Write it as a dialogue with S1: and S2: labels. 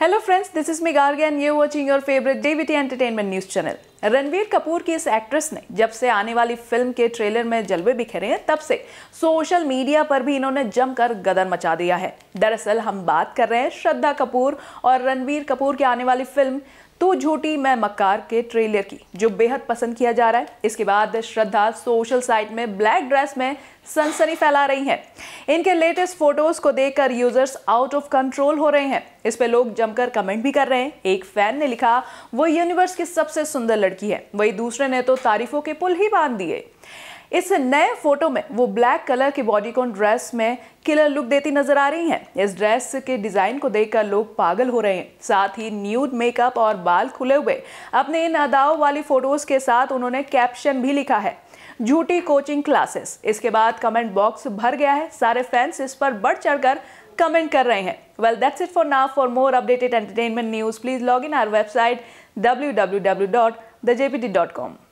S1: hello friends this is me Garg and you watching your favourite DVT entertainment news channel Ranveer Kapoor की इस actress ने जब से आने वाली फिल्म के ट्रेलर में जलवे बिखरे हैं तब से सोशल मीडिया पर भी इन्होंने जमकर गदर मचा दिया है दरअसल हम बात कर रहे हैं श्रद्धा कपूर और रणवीर कपूर की आने वाली फिल्म तू तो झूठी मैं मक्कार के ट्रेलर की जो बेहद पसंद किया जा रहा है इसके बाद श्रद्धा सोशल साइट में ब्लैक ड्रेस में सनसनी फैला रही हैं इनके लेटेस्ट फोटोज को देखकर यूजर्स आउट ऑफ कंट्रोल हो रहे हैं इस पर लोग जमकर कमेंट भी कर रहे हैं एक फैन ने लिखा वो यूनिवर्स की सबसे सुंदर लड़की है वही दूसरे ने तो तारीफों के पुल ही बांध दिए इस नए फोटो में वो ब्लैक कलर की बॉडीकॉन ड्रेस में किलर लुक देती नजर आ रही हैं इस ड्रेस के डिज़ाइन को देखकर लोग पागल हो रहे हैं साथ ही न्यूड मेकअप और बाल खुले हुए अपने इन अदाओं वाली फ़ोटोज़ के साथ उन्होंने कैप्शन भी लिखा है झूठी कोचिंग क्लासेस इसके बाद कमेंट बॉक्स भर गया है सारे फैंस इस पर बढ़ चढ़कर कमेंट कर रहे हैं well that's it for now for more updated entertainment news please log in our website W W W dot dot the com